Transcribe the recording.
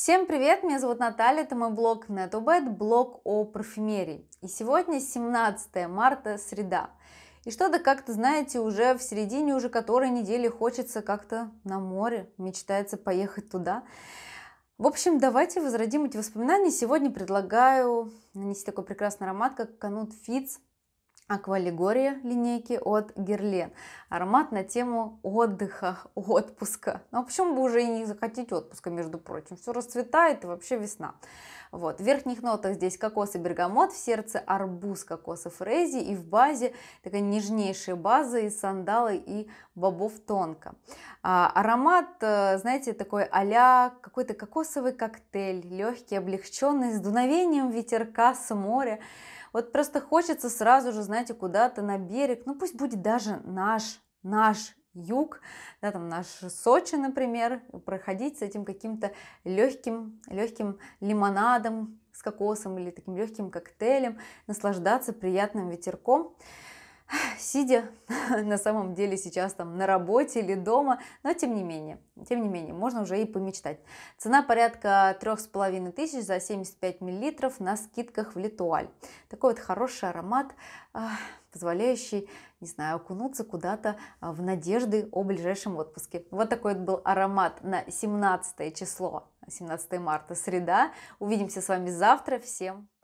Всем привет, меня зовут Наталья, это мой блог NetoBet, блог о парфюмерии. И сегодня 17 марта, среда. И что-то как-то, знаете, уже в середине уже которой недели хочется как-то на море, мечтается поехать туда. В общем, давайте возродим эти воспоминания. Сегодня предлагаю нанести такой прекрасный аромат, как Канут Фиц аквалегория линейки от Герлен. Аромат на тему отдыха, отпуска. Ну, а почему бы уже и не захотеть отпуска, между прочим? Все расцветает и вообще весна. Вот. В верхних нотах здесь кокос и бергамот, в сердце арбуз, кокоса фрези и в базе такая нежнейшая база из сандалы и бобов тонко. А, аромат, э, знаете, такой а какой-то кокосовый коктейль, легкий, облегченный, с дуновением ветерка с моря. Вот просто хочется сразу же, знаете, куда-то на берег, ну пусть будет даже наш, наш юг, да, там наш Сочи, например, проходить с этим каким-то легким, легким лимонадом с кокосом или таким легким коктейлем, наслаждаться приятным ветерком сидя на самом деле сейчас там на работе или дома, но тем не менее, тем не менее, можно уже и помечтать. Цена порядка трех с половиной тысяч за 75 миллилитров на скидках в Литуаль. Такой вот хороший аромат, а, позволяющий, не знаю, окунуться куда-то а, в надежды о ближайшем отпуске. Вот такой вот был аромат на 17 число, 17 марта, среда. Увидимся с вами завтра. Всем